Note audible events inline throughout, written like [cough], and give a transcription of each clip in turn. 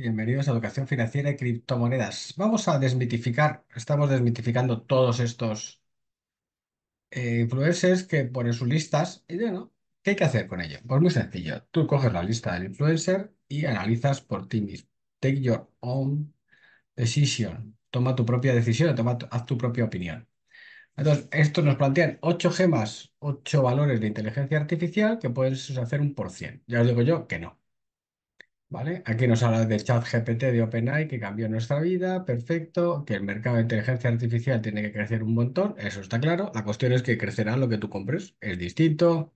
Bienvenidos a Educación Financiera y Criptomonedas. Vamos a desmitificar, estamos desmitificando todos estos eh, influencers que ponen sus listas y bueno, ¿qué hay que hacer con ello? Pues muy sencillo, tú coges la lista del influencer y analizas por ti mismo. Take your own decision, toma tu propia decisión, toma, haz tu propia opinión. Entonces, esto nos plantean 8 gemas, ocho valores de inteligencia artificial que puedes hacer un por cien. Ya os digo yo que no. Aquí nos habla del chat GPT de OpenAI que cambió nuestra vida, perfecto, que el mercado de inteligencia artificial tiene que crecer un montón, eso está claro. La cuestión es que crecerá lo que tú compres, es distinto.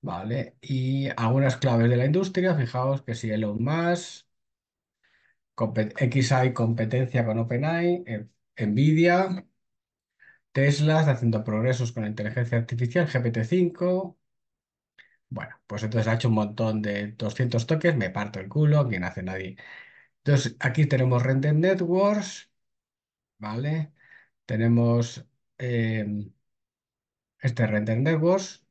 ¿Vale? Y algunas claves de la industria, fijaos que si Elon Musk, XI competencia con OpenAI, eh, Nvidia, Tesla haciendo progresos con la inteligencia artificial, GPT-5, bueno, pues entonces ha hecho un montón de 200 toques, me parto el culo, aquí no hace nadie. Entonces aquí tenemos Render Networks, ¿vale? Tenemos em, este Render Networks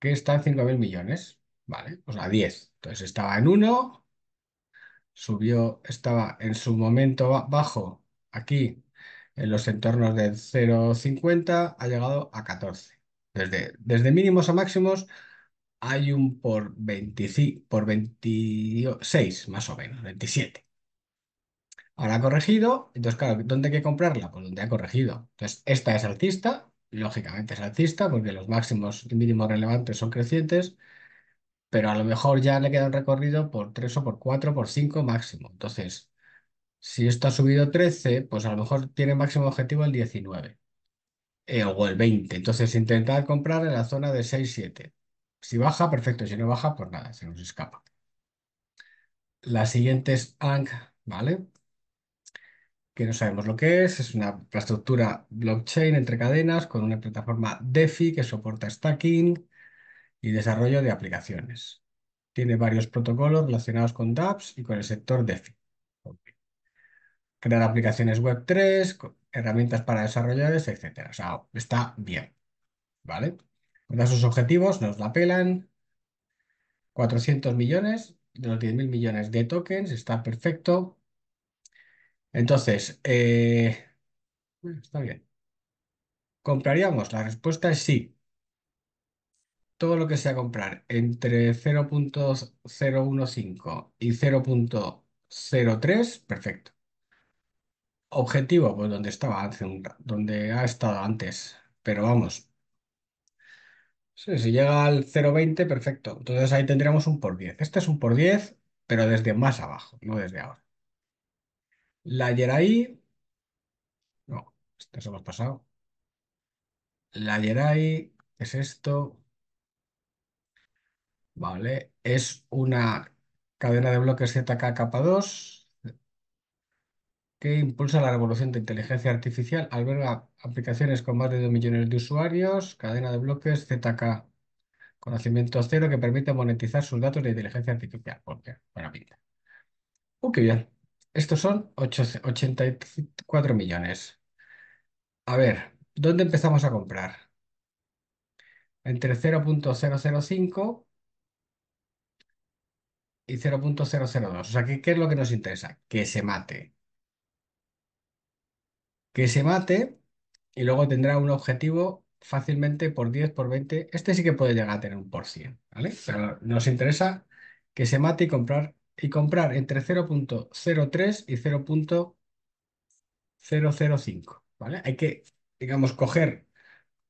que está en 5.000 millones, ¿vale? O sea, 10. Entonces estaba en 1, subió, estaba en su momento bajo, aquí, en los entornos de 0,50, ha llegado a 14. Desde, desde mínimos a máximos hay un por por 26, más o menos, 27. Ahora ha corregido, entonces claro, ¿dónde hay que comprarla? Pues donde ha corregido. Entonces, esta es alcista, lógicamente es alcista, porque los máximos y mínimos relevantes son crecientes, pero a lo mejor ya le queda un recorrido por 3 o por 4, por 5 máximo. Entonces, si esto ha subido 13, pues a lo mejor tiene máximo objetivo el 19 eh, o el 20. Entonces, intentar comprar en la zona de 6, 7. Si baja, perfecto. Si no baja, pues nada, se nos escapa. La siguiente es ANC, ¿vale? Que no sabemos lo que es. Es una infraestructura blockchain entre cadenas con una plataforma DeFi que soporta stacking y desarrollo de aplicaciones. Tiene varios protocolos relacionados con dApps y con el sector DeFi. Crear aplicaciones Web3, herramientas para desarrolladores, etc. O sea, está bien. ¿Vale? Con sus objetivos nos la pelan. 400 millones de los 10.000 millones de tokens, está perfecto. Entonces, eh, está bien. ¿Compraríamos? La respuesta es sí. Todo lo que sea comprar entre 0.015 y 0.03, perfecto. Objetivo, pues donde estaba donde ha estado antes, pero vamos, si llega al 0,20, perfecto. Entonces ahí tendríamos un por 10. Este es un por 10, pero desde más abajo, no desde ahora. La Yerai. No, este se hemos pasado. La Yerai es esto. Vale, es una cadena de bloques ZK capa 2 que impulsa la revolución de inteligencia artificial, alberga aplicaciones con más de 2 millones de usuarios, cadena de bloques ZK, conocimiento cero que permite monetizar sus datos de inteligencia artificial. Porque, buena pinta. qué bien. Estos son 84 millones. A ver, ¿dónde empezamos a comprar? Entre 0.005 y 0.002. O sea, ¿qué es lo que nos interesa? Que se mate que se mate y luego tendrá un objetivo fácilmente por 10, por 20. Este sí que puede llegar a tener un por 100, ¿vale? nos interesa que se mate y comprar, y comprar entre 0.03 y 0.005, ¿vale? Hay que, digamos, coger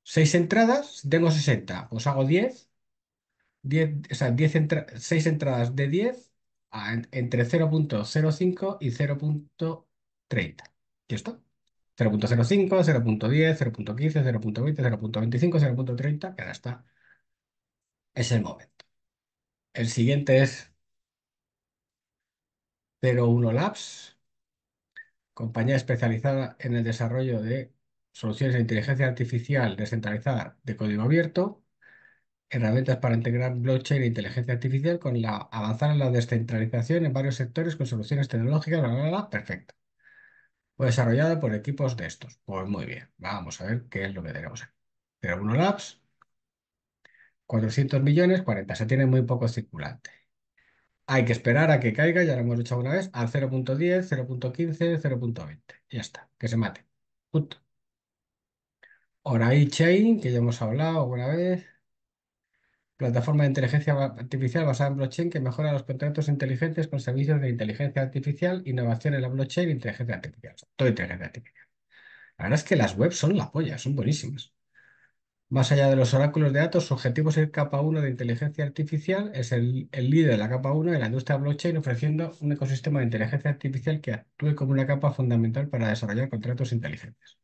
6 entradas, tengo 60, pues hago 10, 10 o sea, 10 6 entradas de 10 entre 0.05 y 0.30. ¿Ya está? 0.05, 0.10, 0.15, 0.20, 0.25, 0.30, que ya está. Es el momento. El siguiente es 01 Labs, compañía especializada en el desarrollo de soluciones de inteligencia artificial descentralizada de código abierto, herramientas para integrar blockchain e inteligencia artificial con la avanzar en la descentralización en varios sectores con soluciones tecnológicas, perfecto o desarrollado por equipos de estos. Pues muy bien, vamos a ver qué es lo que tenemos aquí. 01 Labs, 400 millones, 40, se tiene muy poco circulante. Hay que esperar a que caiga, ya lo hemos hecho una vez, al 0.10, 0.15, 0.20. Ya está, que se mate. Punto. Ahora hay chain, que ya hemos hablado alguna vez plataforma de inteligencia artificial basada en blockchain que mejora los contratos inteligentes con servicios de inteligencia artificial, innovación en la blockchain, e inteligencia artificial, todo inteligencia artificial. La verdad es que las webs son la polla, son buenísimas. Más allá de los oráculos de datos, su objetivo es el capa 1 de inteligencia artificial, es el, el líder de la capa 1 de la industria blockchain, ofreciendo un ecosistema de inteligencia artificial que actúe como una capa fundamental para desarrollar contratos inteligentes.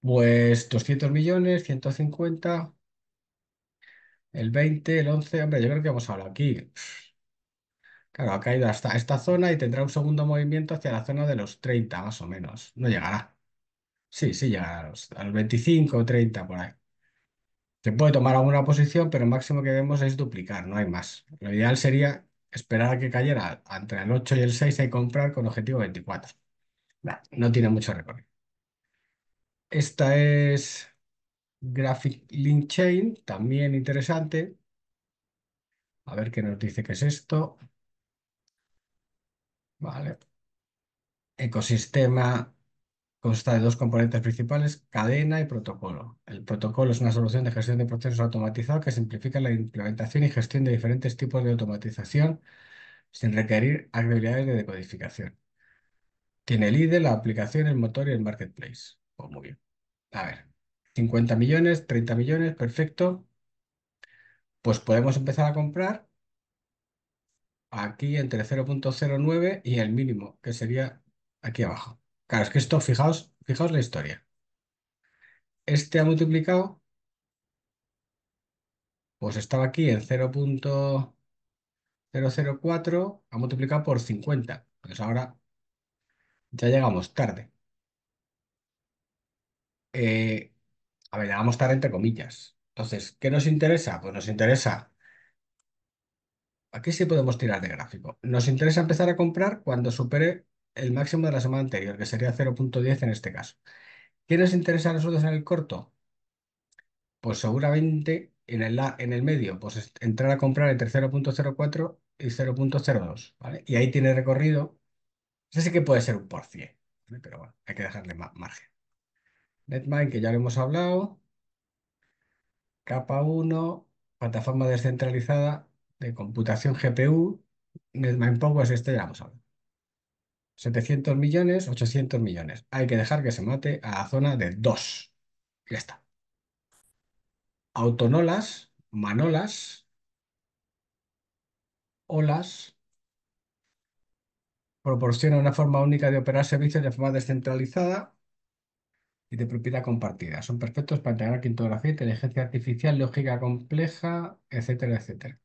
Pues 200 millones, 150, el 20, el 11, hombre, yo creo que hemos hablado aquí. Claro, ha caído hasta esta zona y tendrá un segundo movimiento hacia la zona de los 30, más o menos. No llegará. Sí, sí llegará a los, 25 o 30 por ahí. Se puede tomar alguna posición, pero el máximo que vemos es duplicar, no hay más. Lo ideal sería esperar a que cayera entre el 8 y el 6 y comprar con objetivo 24. no tiene mucho recorrido. Esta es Graphic Link Chain, también interesante. A ver qué nos dice qué es esto. Vale. Ecosistema consta de dos componentes principales, cadena y protocolo. El protocolo es una solución de gestión de procesos automatizado que simplifica la implementación y gestión de diferentes tipos de automatización sin requerir habilidades de decodificación. Tiene el IDE, la aplicación, el motor y el marketplace. Pues muy bien. A ver, 50 millones, 30 millones, perfecto. Pues podemos empezar a comprar aquí entre 0.09 y el mínimo, que sería aquí abajo. Claro, es que esto, fijaos, fijaos la historia. Este ha multiplicado, pues estaba aquí en 0.004, ha multiplicado por 50. Pues ahora ya llegamos tarde. Eh, a ver, vamos a estar entre comillas. Entonces, ¿qué nos interesa? Pues nos interesa. Aquí sí podemos tirar de gráfico. Nos interesa empezar a comprar cuando supere el máximo de la semana anterior, que sería 0.10 en este caso. ¿Qué nos interesa a nosotros en el corto? Pues seguramente en el, en el medio, pues entrar a comprar entre 0.04 y 0.02, ¿vale? Y ahí tiene recorrido. Sé sí que puede ser un por 100, pero bueno, hay que dejarle margen. Netmind, que ya lo hemos hablado. Capa 1, plataforma descentralizada de computación GPU. Netmind Power, este ya vamos a hablado. 700 millones, 800 millones. Hay que dejar que se mate a la zona de 2. Ya está. Autonolas, manolas, olas, proporciona una forma única de operar servicios de forma descentralizada y de propiedad compartida. Son perfectos para integrar quintografía, inteligencia artificial, lógica compleja, etcétera, etcétera.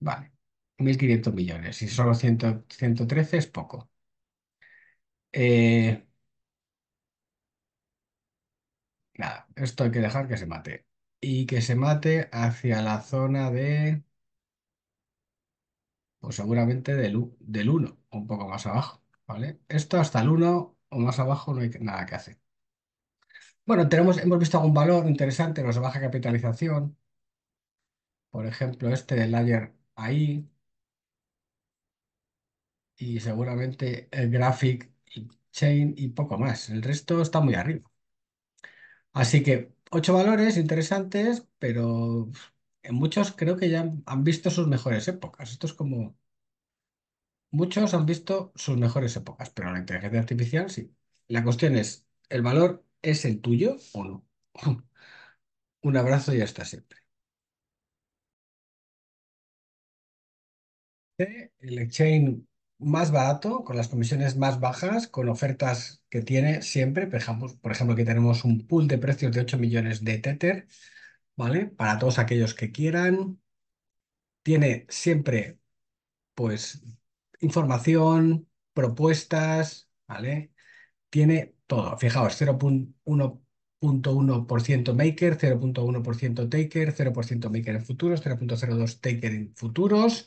Vale, 1.500 millones y solo 113 es poco. Eh, nada, esto hay que dejar que se mate. Y que se mate hacia la zona de... Pues seguramente del, del 1, un poco más abajo, ¿vale? Esto hasta el 1 o más abajo no hay nada que hacer. Bueno, tenemos, hemos visto algún valor interesante, los de baja capitalización, por ejemplo, este de layer ahí, y seguramente el Graphic Chain y poco más. El resto está muy arriba. Así que ocho valores interesantes, pero en muchos creo que ya han visto sus mejores épocas. Esto es como... Muchos han visto sus mejores épocas, pero la inteligencia artificial sí. La cuestión es, el valor ¿Es el tuyo o no? [laughs] Un abrazo y hasta siempre. El exchange más barato, con las comisiones más bajas, con ofertas que tiene siempre. Por ejemplo, por ejemplo aquí tenemos un pool de precios de 8 millones de Tether, ¿vale? Para todos aquellos que quieran. Tiene siempre, pues, información, propuestas, ¿vale? tiene todo. Fijaos, 0.1% maker, 0.1% taker, 0% maker en futuros, 0.02 taker en futuros,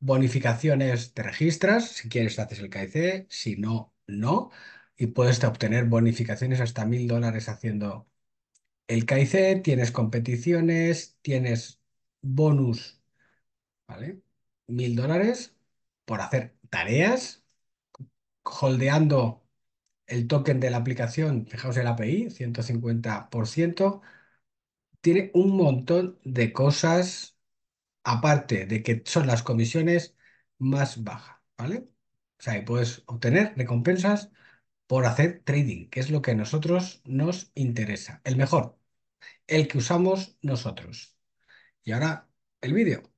bonificaciones te registras, si quieres haces el KIC, si no, no, y puedes obtener bonificaciones hasta mil dólares haciendo el KIC, tienes competiciones, tienes bonus, ¿vale? Mil dólares por hacer tareas, holdeando el token de la aplicación, fijaos el API, 150%, tiene un montón de cosas, aparte de que son las comisiones más bajas, ¿vale? O sea, y puedes obtener recompensas por hacer trading, que es lo que a nosotros nos interesa, el mejor, el que usamos nosotros. Y ahora el vídeo.